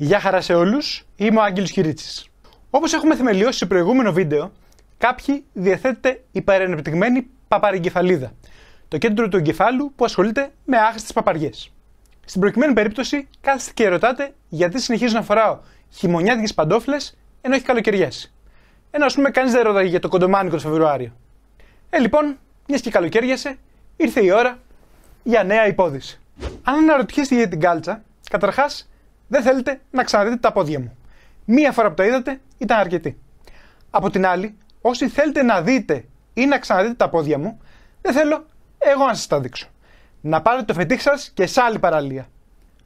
Γεια χαρά σε όλους, είμαι ο Άγγελος Χιρίτση. Όπως έχουμε θεμελιώσει σε προηγούμενο βίντεο, κάποιοι διαθέτεται υπερενεπτυγμένη παπαρεγκεφαλίδα, το κέντρο του εγκεφάλου που ασχολείται με άχρηστες παπαριές. Στην προκειμένη περίπτωση, κάθεστε και ρωτάτε γιατί συνεχίζω να φοράω χειμωνιάτικες παντόφλες ενώ έχει καλοκαιριάσει. Ενώ ας πούμε κανείς δεν ρωτάει για το κοντομάνικο το Φεβρουάριο. Ε, λοιπόν, μιας και καλοκαίριασε, ήρθε η ώρα για νέα υπόδηση. Αν αναρωτιέστε για την κάλτσα, καταρχάς δεν θέλετε να ξαναδείτε τα πόδια μου. Μία φορά που τα είδατε ήταν αρκετή. Από την άλλη, όσοι θέλετε να δείτε ή να ξαναδείτε τα πόδια μου, δεν θέλω εγώ να σας τα δείξω. Να πάρετε το φετίχ σας και σε άλλη παραλία.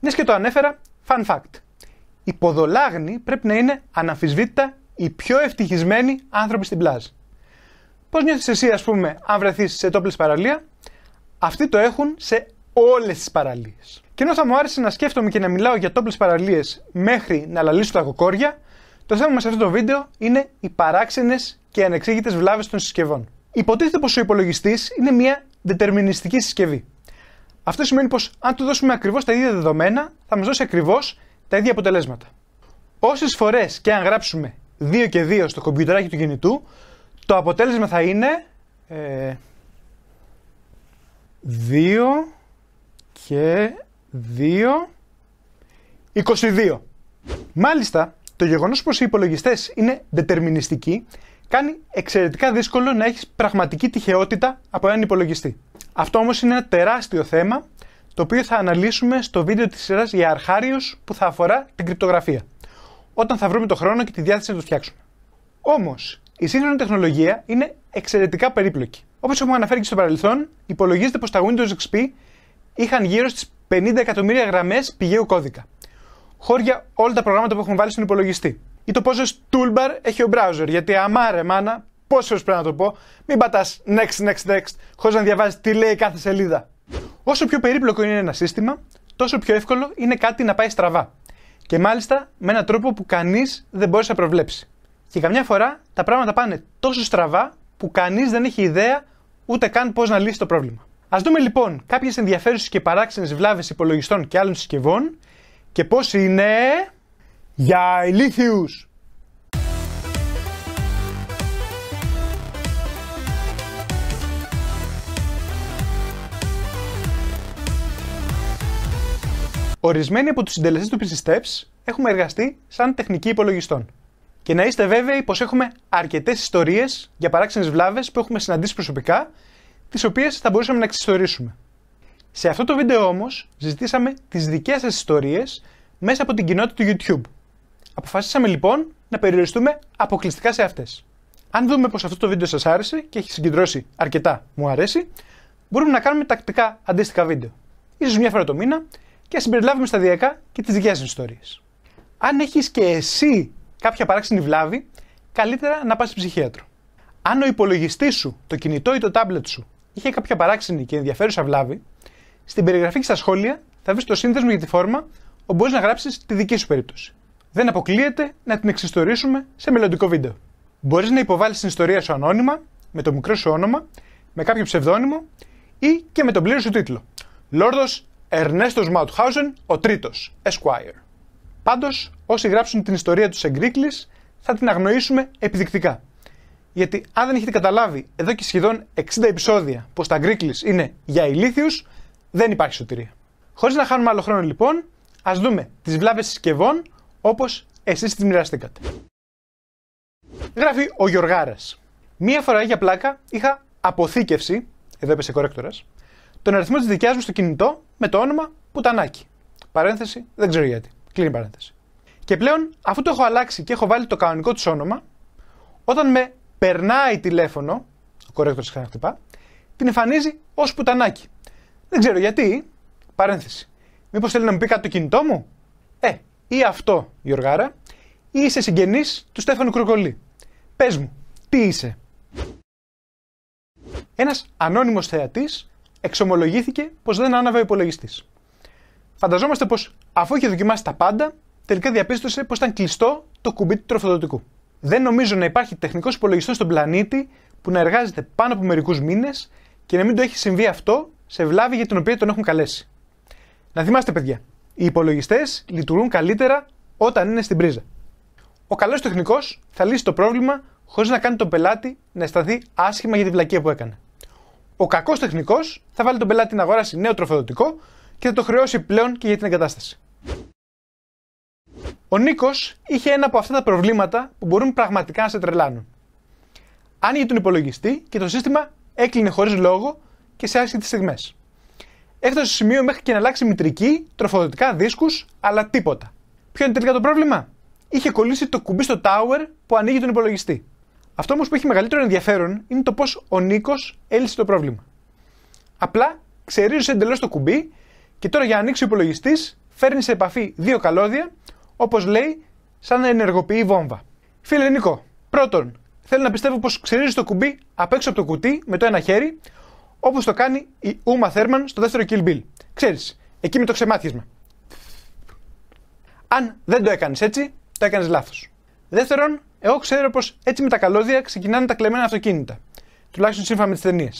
Μια και το ανέφερα, fun fact. Η ποδολάγνη πρέπει να είναι αναμφισβήτητα οι πιο ευτυχισμένοι άνθρωποι στην πλάζ. Πώς νιώθεις εσύ, ας πούμε, αν βρεθείς σε τόπλες παραλία, αυτοί το έχουν σε όλες τις παραλίες. Και ενώ θα μου άρεσε να σκέφτομαι και να μιλάω για τόπλες παραλίες μέχρι να λαλήσω τα κοκόρια, το θέμα μας σε αυτό το βίντεο είναι οι παράξενες και ανεξήγητες βλάβες των συσκευών. Υποτίθεται πως ο υπολογιστής είναι μια δετερμινιστική συσκευή. Αυτό σημαίνει πως αν του δώσουμε ακριβώς τα ίδια δεδομένα, θα μας δώσει ακριβώς τα ίδια αποτελέσματα. Όσες φορές και αν γράψουμε 2 και 2 στο κομπιουτεράκι του κινητού, το αποτέλεσμα θα είναι. Ε, 2 και 2, 22. Μάλιστα, το γεγονός πως οι υπολογιστές είναι δετερμινιστικοί κάνει εξαιρετικά δύσκολο να έχεις πραγματική τυχεότητα από έναν υπολογιστή. Αυτό όμως είναι ένα τεράστιο θέμα το οποίο θα αναλύσουμε στο βίντεο της σειράς για αρχάριους που θα αφορά την κρυπτογραφία όταν θα βρούμε το χρόνο και τη διάθεση να το φτιάξουμε. Όμως, η σύγχρονη τεχνολογία είναι εξαιρετικά περίπλοκη. Όπως έχουμε αναφέρει και στο παρελθόν, υπολογίζεται πως τα Windows XP είχαν γύρω στις 50 εκατομμύρια γραμμές πηγαίου κώδικα. Χώρια όλα τα προγράμματα που έχουν βάλει στον υπολογιστή. Ή το πόσε toolbar έχει ο browser. Γιατί αμάρε μάνα, πόσες πρέπει να το πω, μην πατάς next, next, next, χωρίς να διαβάζεις τι λέει κάθε σελίδα. Όσο πιο περίπλοκο είναι ένα σύστημα, τόσο πιο εύκολο είναι κάτι να πάει στραβά. Και μάλιστα με έναν τρόπο που κανείς δεν μπορείς να προβλέψει. Και καμιά φορά τα πράγματα πάνε τόσο στραβά που κανείς δεν έχει ιδέα ούτε καν πώς να λύσει το πρόβλημα. Ας δούμε λοιπόν κάποιες ενδιαφέρουσες και παράξενες βλάβες υπολογιστών και άλλων συσκευών και πώς είναι. για ηλίθιους! Ορισμένοι από τους συντελεστές του PC Steps έχουμε εργαστεί σαν τεχνικοί υπολογιστών. Και να είστε βέβαιοι πως έχουμε αρκετές ιστορίες για παράξενες βλάβες που έχουμε συναντήσει προσωπικά τις οποίες θα μπορούσαμε να εξιστορήσουμε. Σε αυτό το βίντεο όμως, ζητήσαμε τις δικές σας ιστορίες μέσα από την κοινότητα του YouTube. Αποφασίσαμε λοιπόν να περιοριστούμε αποκλειστικά σε αυτές. Αν δούμε πως αυτό το βίντεο σας άρεσε και έχει συγκεντρώσει αρκετά μου αρέσει, μπορούμε να κάνουμε τακτικά αντίστοιχα βίντεο. ίσως μια φορά το μήνα και να συμπεριλάβουμε σταδιακά και τις δικές σας ιστορίες. Αν έχεις και εσύ κάποια παράξενη βλάβη, καλύτερα να πας ψυχίατρο. Αν ο υπολογιστής σου, το κινητό ή το τάμπλετ σου είχε κάποια παράξενη και ενδιαφέρουσα βλάβη, στην περιγραφή και στα σχόλια θα βρεις το σύνδεσμο για τη φόρμα όπου μπορείς να γράψεις τη δική σου περίπτωση. Δεν αποκλείεται να την εξιστορήσουμε σε μελλοντικό βίντεο. Μπορείς να υποβάλεις την ιστορία σου ανώνυμα, με το μικρό σου όνομα, με κάποιο ψευδόνυμο ή και με τον πλήρη σου τίτλο. Λόρδος Ερνέστο Μάουτχάουζεν, ο Τρίτος, Esquire. Πάντως, όσοι γράψουν την ιστορία τους σε θα την αγνοήσουμε επιδεικτικά γιατί αν δεν έχετε καταλάβει εδώ και σχεδόν 60 επεισόδια πως τα γκρίκλι είναι για ηλίθιους, δεν υπάρχει σωτηρία. Χωρίς να χάνουμε άλλο χρόνο λοιπόν, ας δούμε τις βλάβες συσκευών όπως εσείς τις μοιραστήκατε. Γράφει ο Γιωργάρας. Μία φορά για πλάκα είχα αποθήκευση, εδώ έπεσε κορέκτορα, τον αριθμό της δικιάς μου στο κινητό με το όνομα Πουτανάκι. Παρένθεση, δεν ξέρω γιατί. Κλείνει παρένθεση. Και πλέον, αφού το έχω αλλάξει και έχω βάλει το κανονικό του όνομα, όταν με περνάει τηλέφωνο, ο κορέκτορας χτυπά, την εμφανίζει ως πουτανάκι. Δεν ξέρω γιατί, παρένθεση. Μήπως θέλει να μου πει κάτι το κινητό μου, Ε, ή αυτό, Γιωργάρα, ή είσαι συγγενής του Στέφανου κρουκολί. Πες μου, τι είσαι. Ένας ανώνυμος θεατής εξομολογήθηκε πως δεν άναβε ο υπολογιστής. Φανταζόμαστε πως αφού είχε δοκιμάσει τα πάντα, τελικά διαπίστωσε πως ήταν κλειστό το κουμπί του τροφοδοτικού. Δεν νομίζω να υπάρχει τεχνικός υπολογιστή στον πλανήτη που να εργάζεται πάνω από μερικούς μήνες και να μην το έχει συμβεί αυτό σε βλάβη για την οποία τον έχουν καλέσει. Να θυμάστε, παιδιά, οι υπολογιστές λειτουργούν καλύτερα όταν είναι στην πρίζα. Ο καλός τεχνικός θα λύσει το πρόβλημα χωρίς να κάνει τον πελάτη να αισθανθεί άσχημα για τη βλακεία που έκανε. Ο κακός τεχνικός θα βάλει τον πελάτη να αγοράσει νέο τροφοδοτικό και θα το χρεώσει πλέον και για την εγκατάσταση. Ο Νίκος είχε ένα από αυτά τα προβλήματα που μπορούν πραγματικά να σε τρελάνουν. Άνοιγε τον υπολογιστή και το σύστημα έκλεινε χωρίς λόγο και σε άσχετε στιγμές. Έφτασε στο σημείο μέχρι και να αλλάξει μητρική, τροφοδοτικά δίσκους, αλλά τίποτα. Ποιο είναι τελικά το πρόβλημα? Είχε κολλήσει το κουμπί στο tower που ανοίγει τον υπολογιστή. Αυτό όμως που έχει μεγαλύτερο ενδιαφέρον είναι το πώς ο Νίκος έλυσε το πρόβλημα. Απλά ξερίζωσε εντελώς το κουμπί και τώρα για να ανοίξει ο υπολογιστής φέρνει σε επαφή δύο καλώδια όπως λέει, σαν να ενεργοποιεί βόμβα. Φίλε Νίκο, πρώτον, θέλω να πιστεύω πως ξυρίζει το κουμπί απ' έξω από το κουτί με το ένα χέρι, όπως το κάνει η Ούμα Θέρμαν στο δεύτερο Kill Bill. Ξέρεις, εκεί με το ξεμάθισμα. Αν δεν το έκανες έτσι, το έκανες λάθος. Δεύτερον, εγώ ξέρω πως έτσι με τα καλώδια ξεκινάνε τα κλεμμένα αυτοκίνητα. Τουλάχιστον σύμφωνα με τις ταινίες.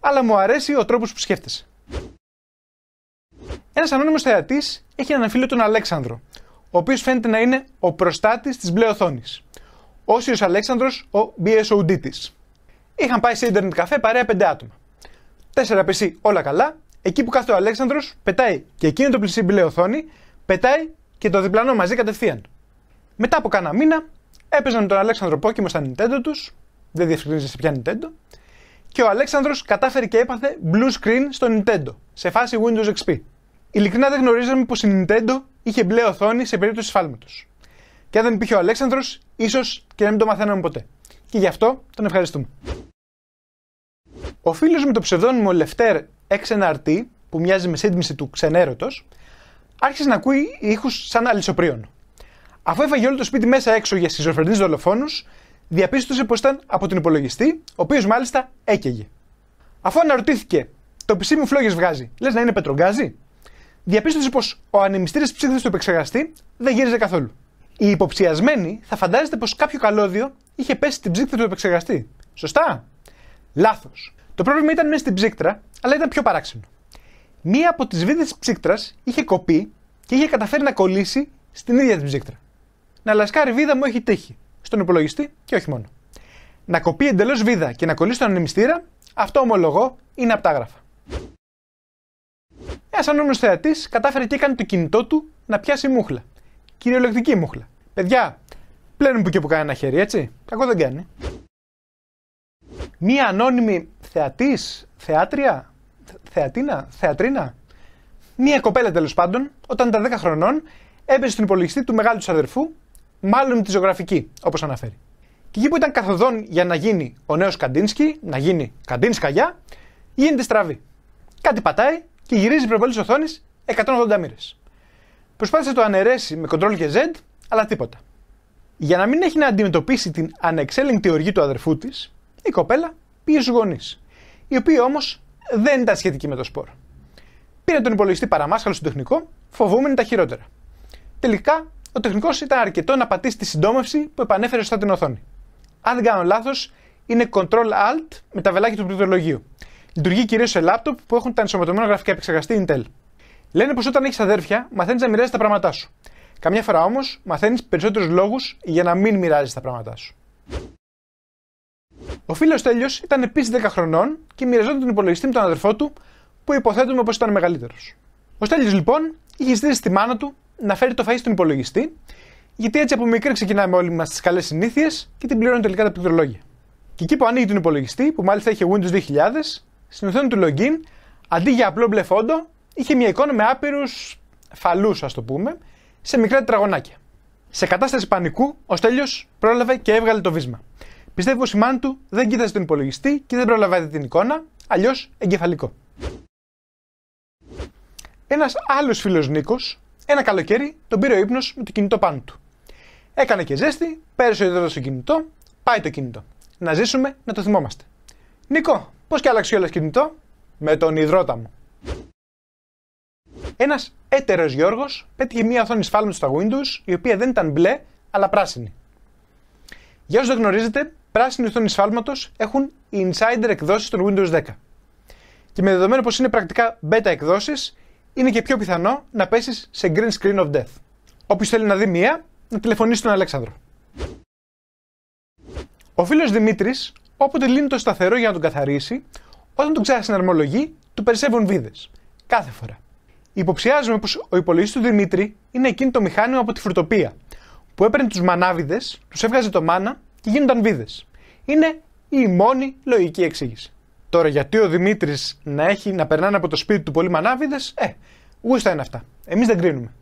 Αλλά μου αρέσει ο τρόπος που σκέφτεσαι. Ένας ανώνυμος θεατής έχει έναν φίλο τον Αλέξανδρο, ο οποίος φαίνεται να είναι ο προστάτης της μπλε οθόνης. Όσιο Αλέξανδρος, ο BSOD τη. Είχαν πάει σε Ιντερνετ καφέ παρέα πέντε άτομα. Τέσσερα PC όλα καλά, εκεί που κάθεται ο Αλέξανδρος, πετάει και εκείνο το πλησί μπλε οθόνη, πετάει και το διπλανό μαζί κατευθείαν. Μετά από κάνα μήνα έπαιζαν τον Αλέξανδρο Πόκιμο στα Nintendo τους, δεν διευκρινίζεται σε ποια Nintendo, και ο Αλέξανδρος κατάφερε και έπαθε blue screen στο Nintendo, σε φάση Windows XP. Ειλικρινά δεν γνωρίζαμε πως η Nintendo είχε μπλε οθόνη σε περίπτωση σφάλματος. Και αν δεν υπήρχε ο Αλέξανδρος, ίσως και να μην το μαθαίναμε ποτέ. Και γι' αυτό τον ευχαριστούμε. Ο φίλος με το ψευδόνυμο Λευτέρ XNRT, που μοιάζει με σύντμηση του ξενέρωτος, άρχισε να ακούει ήχους σαν αλυσοπρίων. Αφού έφαγε όλο το σπίτι μέσα έξω για σιζοφρενεί δολοφόνους, διαπίστωσε πως ήταν από τον υπολογιστή, ο οποίος μάλιστα έκαιγε. Αφού αναρωτήθηκε, το πισί μου φλόγες βγάζει, λες να είναι πετρογκάζι, διαπίστωσε πως ο ανεμιστήρα τη του επεξεργαστή δεν γύριζε καθόλου. Οι υποψιασμένοι θα φαντάζεστε πως κάποιο καλώδιο είχε πέσει στην ψύχτη του επεξεργαστή. Σωστά. Λάθος. Το πρόβλημα ήταν μέσα στην ψύκτρα, αλλά ήταν πιο παράξενο. Μία από τις βίδες της ψύκτρας είχε κοπεί και είχε καταφέρει να κολλήσει στην ίδια την ψύκτρα. Να λασκάρει βίδα μου έχει τύχει. Στον υπολογιστή και όχι μόνο. Να κοπεί εντελώς βίδα και να κολλήσει στον ανεμιστήρα, αυτό ομολογώ είναι απτάγραφα. Ένα ε, ανώνυμο θεατής κατάφερε και έκανε το κινητό του να πιάσει μούχλα. Κυριολεκτική μούχλα. Παιδιά, πλένουν που και που κάνει ένα χέρι, έτσι. Κακό δεν κάνει. Μία ανώνυμη θεατής, θεάτρια, θεατίνα, θεατρίνα. Μία κοπέλα τέλος πάντων, όταν ήταν 10 χρονών, έπεσε στον υπολογιστή του μεγάλου του αδερφού, μάλλον τη ζωγραφική, όπως αναφέρει. Και εκεί που ήταν καθοδόν για να γίνει ο νέος Καντίνσκι, να γίνει Καντίνσκαγιά, γίνεται στραβή. Κάτι πατάει και γυρίζει η προβολή τη οθόνη 180 μοίρες. Προσπάθησε το αναιρέσει με Ctrl και Z, αλλά τίποτα. Για να μην έχει να αντιμετωπίσει την ανεξέλεγκτη οργή του αδερφού της, η κοπέλα πήγε στους γονείς, οι οποίοι όμως δεν ήταν σχετικοί με το σπορ. Πήρε τον υπολογιστή παραμάσχαλο στον τεχνικό, φοβούμενοι τα χειρότερα. Τελικά, ο τεχνικός ήταν αρκετό να πατήσει τη συντόμευση που επανέφερε σωστά την οθόνη. Αν δεν κάνω λάθος, είναι Ctrl Alt με τα βελάκια του πληκτρολογίου λειτουργεί κυρίως σε λάπτοπ που έχουν τα ενσωματωμένα γραφικά επεξεργαστή Intel. Λένε πως όταν έχεις αδέρφια, μαθαίνεις να μοιράζεις τα πράγματά σου. Καμιά φορά όμως, μαθαίνεις περισσότερους λόγους για να μην μοιράζεις τα πράγματά σου. Ο φίλος Τέλειο ήταν επίσης 10 χρονών και μοιραζόταν τον υπολογιστή με τον αδερφό του, που υποθέτουμε πως ήταν μεγαλύτερος. Ο Στέλιο λοιπόν είχε ζητήσει στη μάνα του να φέρει το φαΐ στον υπολογιστή, γιατί έτσι από μικρή ξεκινάμε όλοι μας τις καλές συνήθειες και την πληρώνουν τελικά τα πληκτρολόγια. Και εκεί που ανοίγει τον υπολογιστή, που μάλιστα είχε Windows 2000, στην οθόνη του login, αντί για απλό μπλε φόντο, είχε μια εικόνα με άπειρους φαλούς, ας το πούμε, σε μικρά τετραγωνάκια. Σε κατάσταση πανικού, ο Στέλιος πρόλαβε και έβγαλε το βίσμα. Πιστεύω πως η μάνα του δεν κοίταζε τον υπολογιστή και δεν προλαβαίνει την εικόνα, αλλιώς εγκεφαλικό. Ένας άλλος φίλος Νίκος, ένα καλοκαίρι, τον πήρε ο ύπνος με το κινητό πάνω του. Έκανε και ζέστη, πέρασε ο στο κινητό, πάει το κινητό. Να ζήσουμε να το θυμόμαστε. Νίκο, Πώς και άλλαξε όλο κινητό? Με τον υδρότα μου. Ένας έτερος Γιώργος πέτυχε μία οθόνη σφάλματος στα Windows, η οποία δεν ήταν μπλε, αλλά πράσινη. Για όσους δεν γνωρίζετε, πράσινη οθόνη σφάλματος έχουν οι insider εκδόσεις των Windows 10. Και με δεδομένο πώ είναι πρακτικά beta εκδόσεις είναι και πιο πιθανό να πέσεις σε green screen of death. Όποιος θέλει να δει μία, να τηλεφωνήσει τον Αλέξανδρο. Ο φίλος δημήτρης. Όποτε λύνει το σταθερό για να τον καθαρίσει, όταν τον ξανασυναρμολογεί, του περισσεύουν βίδες. Κάθε φορά. Υποψιάζουμε πως ο υπολογιστής του Δημήτρη είναι εκείνο το μηχάνημα από τη φρουτοπία, που έπαιρνε τους μανάβιδες, τους έβγαζε το μάνα και γίνονταν βίδες. Είναι η μόνη λογική εξήγηση. Τώρα, γιατί ο Δημήτρης να, έχει, να περνάνε από το σπίτι του πολλοί μανάβιδες, ε, γούστα είναι αυτά. Εμείς δεν κρίνουμε.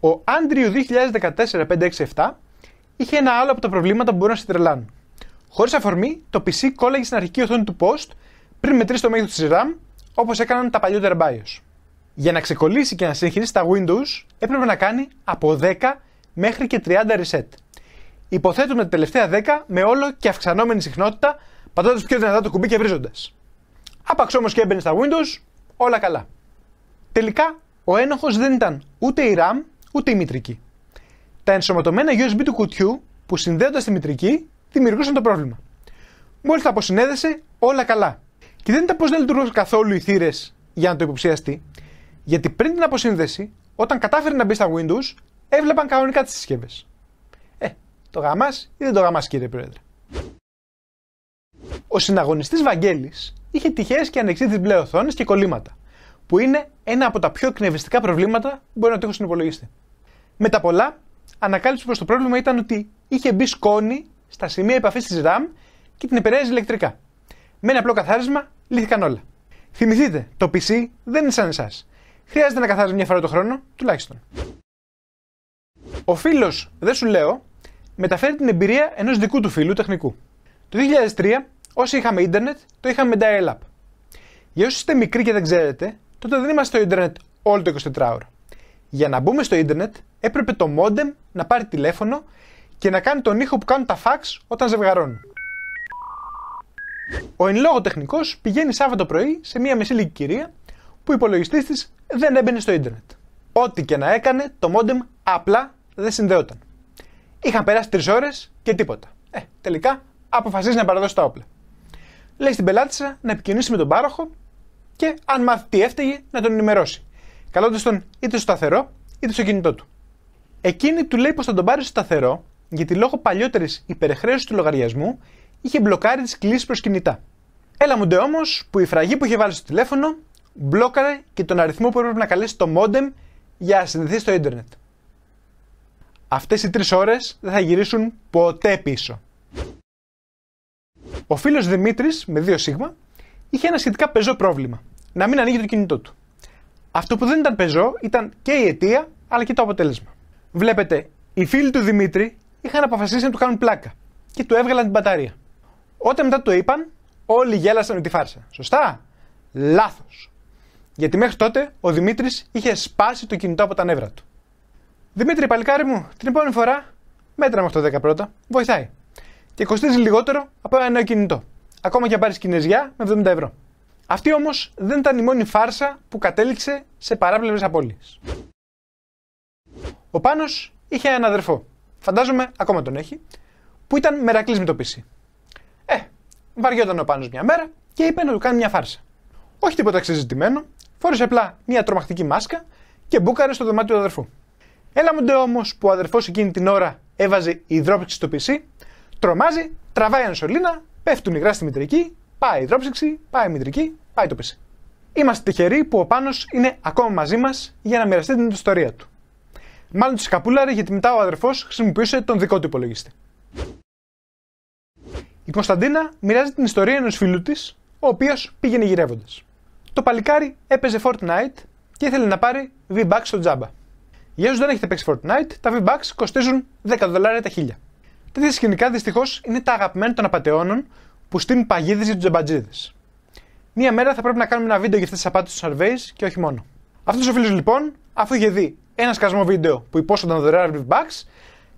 Ο Άντριου 2014-567 είχε ένα άλλο από τα προβλήματα που μπορούν να σε τρελάνουν. Χωρίς αφορμή, το PC κόλλαγε στην αρχική οθόνη του post πριν μετρήσει το μέγεθος της RAM, όπως έκαναν τα παλιότερα BIOS. Για να ξεκολλήσει και να συνεχίσει τα Windows, έπρεπε να κάνει από 10 μέχρι και 30 reset. Υποθέτουμε τα τελευταία 10 με όλο και αυξανόμενη συχνότητα, πατώντας πιο δυνατά το κουμπί και βρίζοντας. Άπαξ όμως και έμπαινε στα Windows, όλα καλά. Τελικά, ο ένοχος δεν ήταν ούτε η RAM ούτε η μητρική. Τα ενσωματωμένα USB του κουτιού που συνδέονταν στη μητρική δημιουργούσαν το πρόβλημα. Μόλις τα αποσυνέδεσε, όλα καλά. Και δεν ήταν πως δεν λειτουργούσαν καθόλου οι θύρες για να το υποψιαστεί, γιατί πριν την αποσύνδεση, όταν κατάφερε να μπει στα Windows, έβλεπαν κανονικά τις συσκευές. Ε, το γαμάς ή δεν το γαμάς, κύριε Πρόεδρε. Ο συναγωνιστής Βαγγέλης είχε τυχαίες και ανεξίτητε μπλε οθόνες και κολλήματα, που είναι ένα από τα πιο εκνευριστικά προβλήματα που μπορεί να το έχω συνυπολογίσει. Με τα πολλά, ανακάλυψε πως το πρόβλημα ήταν ότι είχε μπει σκόνη στα σημεία επαφής της RAM και την επηρεάζει ηλεκτρικά. Με ένα απλό καθάρισμα λύθηκαν όλα. Θυμηθείτε, το PC δεν είναι σαν εσάς. Χρειάζεται να καθάριζε μια φορά το χρόνο, τουλάχιστον. Ο φίλος, δεν σου λέω, μεταφέρει την εμπειρία ενός δικού του φίλου τεχνικού. Το 2003, όσοι είχαμε ίντερνετ, το είχαμε με dial-up. Για όσους είστε μικροί και δεν ξέρετε, τότε δεν είμαστε στο ίντερνετ όλο το 24ωρο. Για να μπούμε στο ίντερνετ, έπρεπε το modem να πάρει τηλέφωνο και να κάνει τον ήχο που κάνουν τα φαξ όταν ζευγαρώνουν. Ο εν λόγω τεχνικός πηγαίνει Σάββατο πρωί σε μία μεσήλικη κυρία που ο υπολογιστής της δεν έμπαινε στο ίντερνετ. Ό,τι και να έκανε, το μόντεμ απλά δεν συνδέονταν. Είχαν περάσει τρεις ώρες και τίποτα. Ε, τελικά αποφασίζει να παραδώσει τα όπλα. Λέει στην πελάτησα να επικοινωνήσει με τον πάροχο και αν μάθει τι έφταιγε να τον ενημερώσει, καλώντας τον είτε στο σταθερό είτε στο κινητό του. Εκείνη του λέει πως θα τον πάρει στο σταθερό γιατί λόγω παλιότερης υπερχρέωσης του λογαριασμού είχε μπλοκάρει τις κλήσεις προς κινητά. Έλα μου όμως που η φραγή που είχε βάλει στο τηλέφωνο μπλόκαρε και τον αριθμό που έπρεπε να καλέσει το μόντεμ για να συνδεθεί στο ίντερνετ. Αυτές οι τρεις ώρες δεν θα γυρίσουν ποτέ πίσω. Ο φίλος Δημήτρης με δύο σίγμα είχε ένα σχετικά πεζό πρόβλημα. Να μην ανοίγει το κινητό του. Αυτό που δεν ήταν πεζό ήταν και η αιτία αλλά και το αποτέλεσμα. Βλέπετε, οι φίλοι του Δημήτρη είχαν αποφασίσει να του κάνουν πλάκα και του έβγαλαν την μπαταρία. Όταν μετά το είπαν, όλοι γέλασαν με τη φάρσα. Σωστά? Λάθος. Γιατί μέχρι τότε ο Δημήτρης είχε σπάσει το κινητό από τα νεύρα του. Δημήτρη, παλικάρι μου, την επόμενη φορά μέτρα με αυτό το 10 πρώτα. Βοηθάει. Και κοστίζει λιγότερο από ένα νέο κινητό. Ακόμα και αν πάρεις κινέζια με 70 ευρώ. Αυτή όμως δεν ήταν η μόνη φάρσα που κατέληξε σε παράπλευρες απώλειες. Ο Πάνος είχε έναν αδερφό, φαντάζομαι ακόμα τον έχει, που ήταν μερακλής με το PC. Ε, βαριόταν ο Πάνος μια μέρα και είπε να του κάνει μια φάρσα. Όχι τίποτα ξεζητημένο, φόρεσε απλά μια τρομακτική μάσκα και μπούκαρε στο δωμάτιο του αδερφού. Έλαμονται όμως που ο αδερφός εκείνη την ώρα έβαζε υδρόψυξη στο PC, τρομάζει, τραβάει σωλήνα, πέφτουν υγρά στη μητρική, πάει η υδρόψυξη, πάει η μητρική, πάει το PC. Είμαστε τυχεροί που ο Πάνος είναι ακόμα μαζί μας για να μοιραστείτε την ιστορία του. Μάλλον τη σκαπούλαρε γιατί μετά ο αδερφός χρησιμοποιούσε τον δικό του υπολογιστή. Η Κωνσταντίνα μοιράζει την ιστορία ενός φίλου της, ο οποίος πήγαινε γυρεύοντας. Το παλικάρι έπαιζε Fortnite και ήθελε να πάρει V-Bucks στο τζάμπα. Για όσους δεν έχετε παίξει Fortnite, τα V-Bucks κοστίζουν 10 δολάρια τα χίλια. Τέτοια σκηνικά δυστυχώς είναι τα αγαπημένα των απαταιώνων που στείλουν παγίδες για τους τζαμπατζίδε. Μία μέρα θα πρέπει να κάνουμε ένα βίντεο για αυτές τις απάτες του Σαρβέη και όχι μόνο. Αυτός ο φίλος λοιπόν, αφού είχε δει ένα σκασμό βίντεο που υπόσχονταν δωρεάν bugs,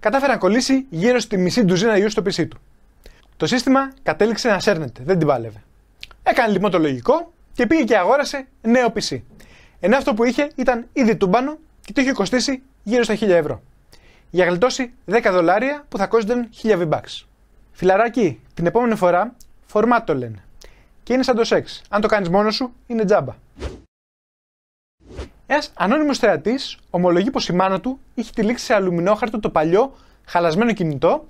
κατάφερε να κολλήσει γύρω στη μισή ντουζίνα ιού στο PC του. Το σύστημα κατέληξε να σέρνεται, δεν την πάλευε. Έκανε λοιπόν το λογικό και πήγε και αγόρασε νέο PC. Ενώ αυτό που είχε ήταν ήδη τούμπανο και το είχε κοστίσει γύρω στα 1000 ευρώ. Για γλιτώσει 10 δολάρια που θα κόστιζαν 1000 V-Bucks. Φιλαράκι, την επόμενη φορά φορμάτ το λένε. Και είναι σαν το σεξ. Αν το κάνεις μόνος σου, είναι τζάμπα. Ένας ανώνυμος θεατής ομολογεί πως η μάνα του είχε τη λήξη σε αλουμινόχαρτο το παλιό χαλασμένο κινητό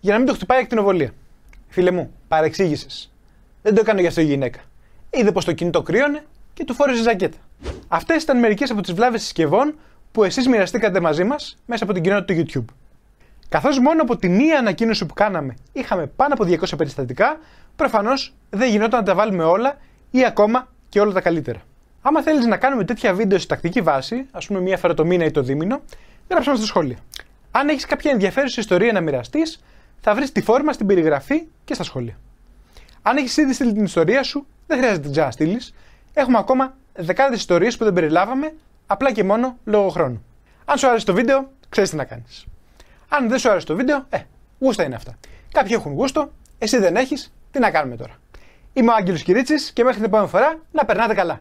για να μην το χτυπάει ακτινοβολία. Φίλε μου, παρεξήγησες. Δεν το έκανε γι' αυτό η γυναίκα. Είδε πως το κινητό κρύωνε και του φόρεσε ζακέτα. Αυτές ήταν μερικές από τις βλάβες συσκευών που εσείς μοιραστήκατε μαζί μας μέσα από την κοινότητα του YouTube. Καθώς μόνο από τη μία ανακοίνωση που κάναμε είχαμε πάνω από 200 περιστατικά, προφανώς δεν γινόταν να τα βάλουμε όλα ή ακόμα και όλα τα καλύτερα. Άμα θέλεις να κάνουμε τέτοια βίντεο σε τακτική βάση, ας πούμε μία φορά το μήνα ή το δίμηνο, γραψάμε μας στο σχόλιο. Αν έχεις κάποια ενδιαφέρουσα ιστορία να μοιραστείς, θα βρεις τη φόρμα στην περιγραφή και στα σχόλια. Αν έχεις ήδη στείλει την ιστορία σου, δεν χρειάζεται τζα να στείλεις. Έχουμε ακόμα δεκάδες ιστορίες που δεν περιλάβαμε, απλά και μόνο λόγω χρόνου. Αν σου άρεσε το βίντεο, ξέρεις τι να κάνεις. Αν δεν σου άρεσε το βίντεο, ε, γούστα είναι αυτά. Κάποιοι έχουν γούστο, εσύ δεν έχεις, τι να κάνουμε τώρα. Είμαι ο Άγγελος Κυρίτσι και μέχρι την επόμενη φορά να περνάτε καλά.